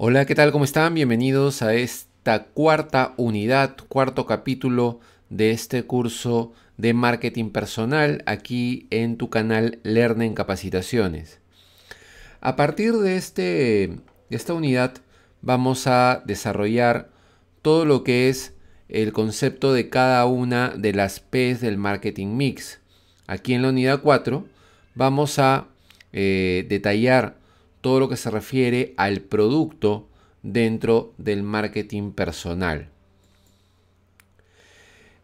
Hola, ¿qué tal? ¿Cómo están? Bienvenidos a esta cuarta unidad, cuarto capítulo de este curso de marketing personal aquí en tu canal Learn en Capacitaciones. A partir de, este, esta unidad vamos a desarrollar todo lo que es el concepto de cada una de las P's del marketing mix. Aquí en la unidad 4 vamos a eh, detallar todo lo que se refiere al producto dentro del marketing personal.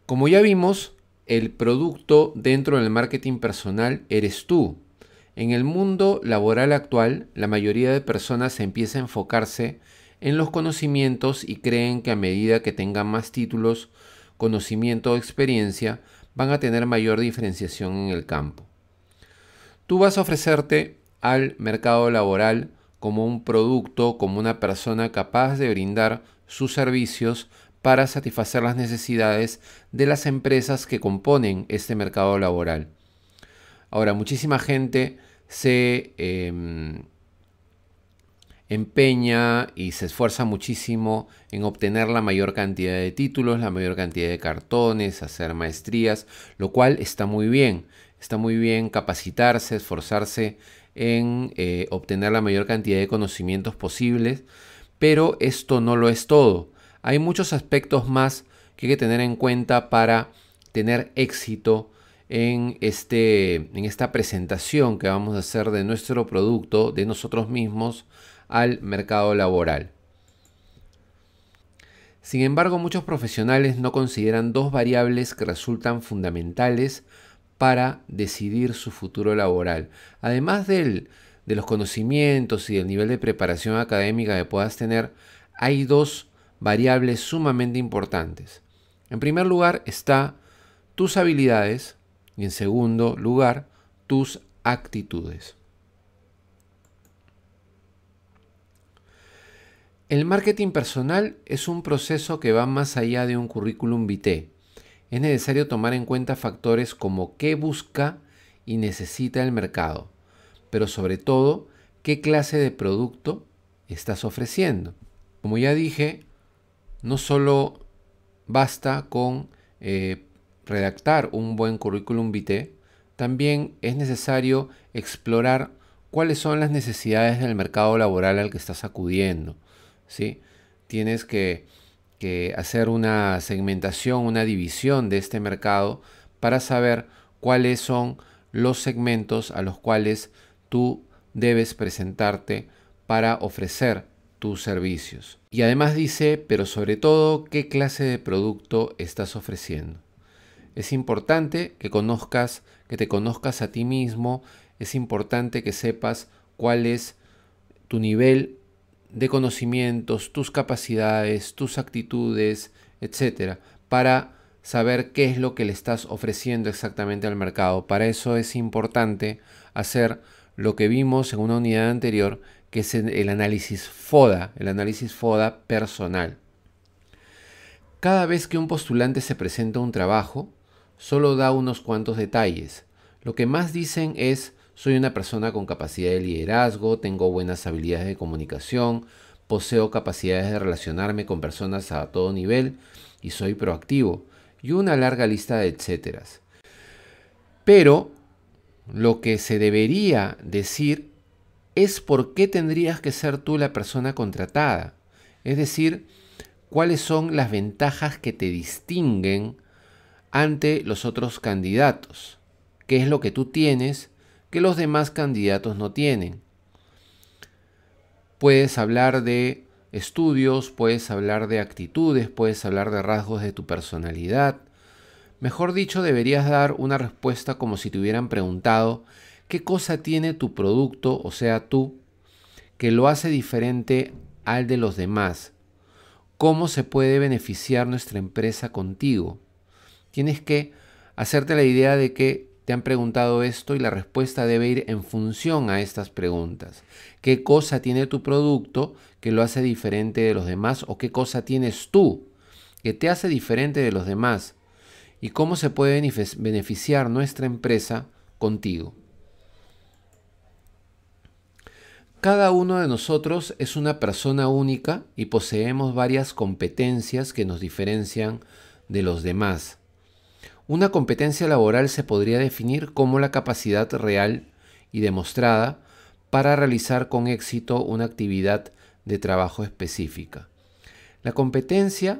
Como ya vimos, el producto dentro del marketing personal eres tú. En el mundo laboral actual, la mayoría de personas empieza a enfocarse en los conocimientos y creen que a medida que tengan más títulos, conocimiento o experiencia, van a tener mayor diferenciación en el campo. Tú vas a ofrecerte al mercado laboral como un producto, como una persona capaz de brindar sus servicios para satisfacer las necesidades de las empresas que componen este mercado laboral. Ahora, muchísima gente se em, empeña y se esfuerza muchísimo en obtener la mayor cantidad de títulos, la mayor cantidad de cartones, hacer maestrías, lo cual está muy bien. Está muy bien capacitarse, esforzarse en eh, obtener la mayor cantidad de conocimientos posibles, pero esto no lo es todo. Hay muchos aspectos más que hay que tener en cuenta para tener éxito en, este, en esta presentación que vamos a hacer de nuestro producto, de nosotros mismos, al mercado laboral. Sin embargo, muchos profesionales no consideran dos variables que resultan fundamentales para decidir su futuro laboral. Además de los conocimientos y del nivel de preparación académica que puedas tener, hay dos variables sumamente importantes. En primer lugar está tus habilidades y en segundo lugar tus actitudes. El marketing personal es un proceso que va más allá de un currículum vitae es necesario tomar en cuenta factores como qué busca y necesita el mercado, pero sobre todo qué clase de producto estás ofreciendo. Como ya dije, no solo basta con eh, redactar un buen currículum vitae, también es necesario explorar cuáles son las necesidades del mercado laboral al que estás acudiendo. ¿sí? Tienes que que hacer una segmentación, una división de este mercado para saber cuáles son los segmentos a los cuales tú debes presentarte para ofrecer tus servicios. Y además dice, pero sobre todo, qué clase de producto estás ofreciendo. Es importante que conozcas, que te conozcas a ti mismo, es importante que sepas cuál es tu nivel de conocimientos, tus capacidades, tus actitudes, etcétera, para saber qué es lo que le estás ofreciendo exactamente al mercado. Para eso es importante hacer lo que vimos en una unidad anterior, que es el análisis FODA, el análisis FODA personal. Cada vez que un postulante se presenta un trabajo, solo da unos cuantos detalles. Lo que más dicen es soy una persona con capacidad de liderazgo, tengo buenas habilidades de comunicación, poseo capacidades de relacionarme con personas a todo nivel y soy proactivo. Y una larga lista de etcéteras. Pero lo que se debería decir es por qué tendrías que ser tú la persona contratada. Es decir, cuáles son las ventajas que te distinguen ante los otros candidatos. ¿Qué es lo que tú tienes que los demás candidatos no tienen. Puedes hablar de estudios, puedes hablar de actitudes, puedes hablar de rasgos de tu personalidad. Mejor dicho, deberías dar una respuesta como si te hubieran preguntado qué cosa tiene tu producto, o sea, tú, que lo hace diferente al de los demás. ¿Cómo se puede beneficiar nuestra empresa contigo? Tienes que hacerte la idea de que te han preguntado esto y la respuesta debe ir en función a estas preguntas. ¿Qué cosa tiene tu producto que lo hace diferente de los demás? ¿O qué cosa tienes tú que te hace diferente de los demás? ¿Y cómo se puede beneficiar nuestra empresa contigo? Cada uno de nosotros es una persona única y poseemos varias competencias que nos diferencian de los demás. Una competencia laboral se podría definir como la capacidad real y demostrada para realizar con éxito una actividad de trabajo específica. La competencia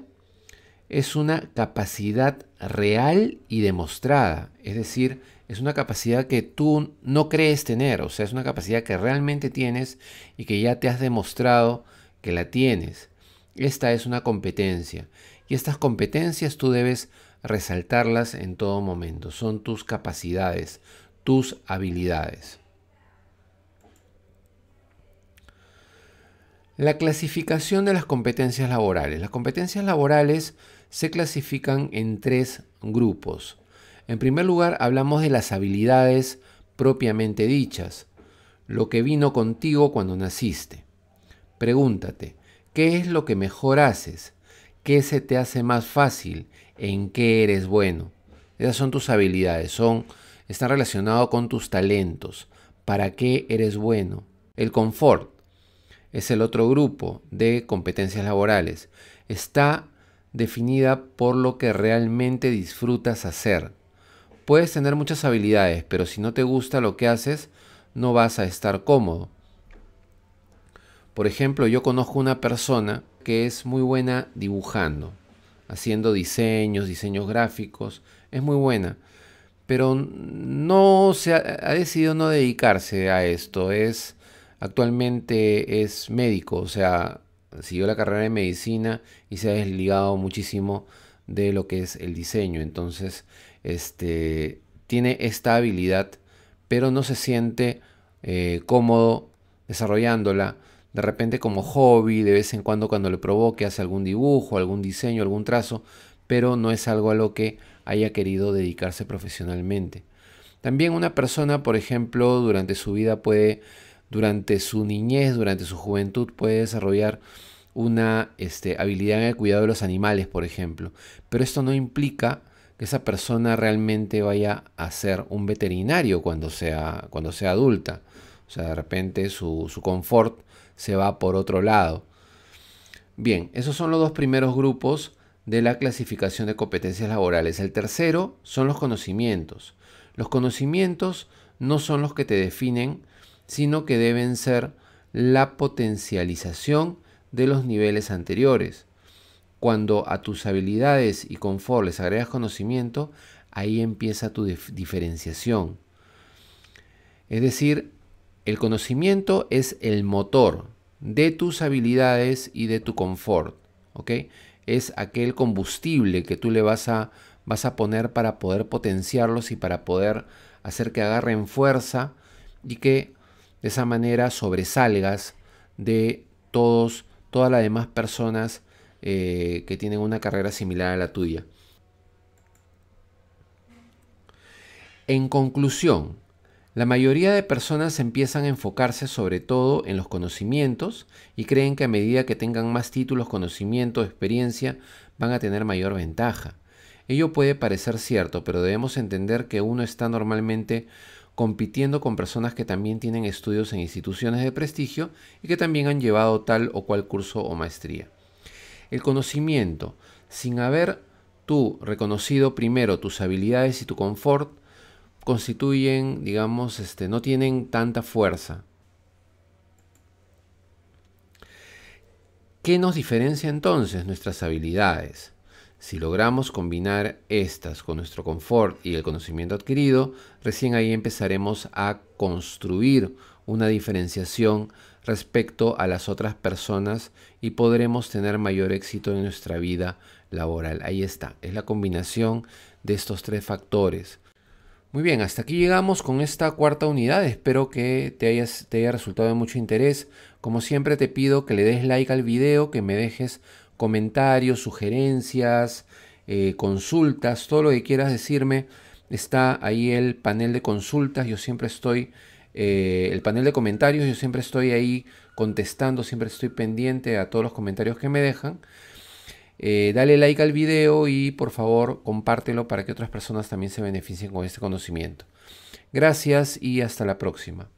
es una capacidad real y demostrada, es decir, es una capacidad que tú no crees tener, o sea, es una capacidad que realmente tienes y que ya te has demostrado que la tienes. Esta es una competencia y estas competencias tú debes resaltarlas en todo momento. Son tus capacidades, tus habilidades. La clasificación de las competencias laborales. Las competencias laborales se clasifican en tres grupos. En primer lugar, hablamos de las habilidades propiamente dichas, lo que vino contigo cuando naciste. Pregúntate, ¿Qué es lo que mejor haces? ¿Qué se te hace más fácil? ¿En qué eres bueno? Esas son tus habilidades, son, están relacionados con tus talentos. ¿Para qué eres bueno? El confort es el otro grupo de competencias laborales. Está definida por lo que realmente disfrutas hacer. Puedes tener muchas habilidades, pero si no te gusta lo que haces, no vas a estar cómodo. Por ejemplo, yo conozco una persona que es muy buena dibujando, haciendo diseños, diseños gráficos, es muy buena, pero no se ha, decidido no dedicarse a esto, es actualmente es médico, o sea, siguió la carrera de medicina y se ha desligado muchísimo de lo que es el diseño, entonces este tiene esta habilidad, pero no se siente eh, cómodo desarrollándola de repente como hobby, de vez en cuando cuando le provoque hace algún dibujo, algún diseño, algún trazo, pero no es algo a lo que haya querido dedicarse profesionalmente. También una persona, por ejemplo, durante su vida puede, durante su niñez, durante su juventud, puede desarrollar una este, habilidad en el cuidado de los animales, por ejemplo. Pero esto no implica que esa persona realmente vaya a ser un veterinario cuando sea, cuando sea adulta. O sea, de repente su, confort se va por otro lado. Bien, esos son los dos primeros grupos de la clasificación de competencias laborales. El tercero son los conocimientos. Los conocimientos no son los que te definen, sino que deben ser la potencialización de los niveles anteriores. Cuando a tus habilidades y confort les agregas conocimiento, ahí empieza tu diferenciación. Es decir, el conocimiento es el motor de tus habilidades y de tu confort, Es aquel combustible que tú le vas a, vas a poner para poder potenciarlos y para poder hacer que agarren fuerza y que de esa manera sobresalgas de todos, todas las demás personas eh, que tienen una carrera similar a la tuya. En conclusión, la mayoría de personas empiezan a enfocarse sobre todo en los conocimientos y creen que a medida que tengan más títulos, conocimiento, experiencia, van a tener mayor ventaja. Ello puede parecer cierto, pero debemos entender que uno está normalmente compitiendo con personas que también tienen estudios en instituciones de prestigio y que también han llevado tal o cual curso o maestría. El conocimiento, sin haber tú reconocido primero tus habilidades y tu confort, constituyen, digamos, este, no tienen tanta fuerza. ¿Qué nos diferencia entonces nuestras habilidades? Si logramos combinar estas con nuestro confort y el conocimiento adquirido, recién ahí empezaremos a construir una diferenciación respecto a las otras personas y podremos tener mayor éxito en nuestra vida laboral. Ahí está, es la combinación de estos tres factores, muy bien, hasta aquí llegamos con esta cuarta unidad. Espero que te, haya resultado de mucho interés. Como siempre te pido que le des like al video, que me dejes comentarios, sugerencias, eh, consultas, todo lo que quieras decirme. Está ahí el panel de consultas. Yo siempre estoy, eh, el panel de comentarios, yo siempre estoy ahí contestando, siempre estoy pendiente a todos los comentarios que me dejan. Eh, dale like al video y por favor compártelo para que otras personas también se beneficien con este conocimiento. Gracias y hasta la próxima.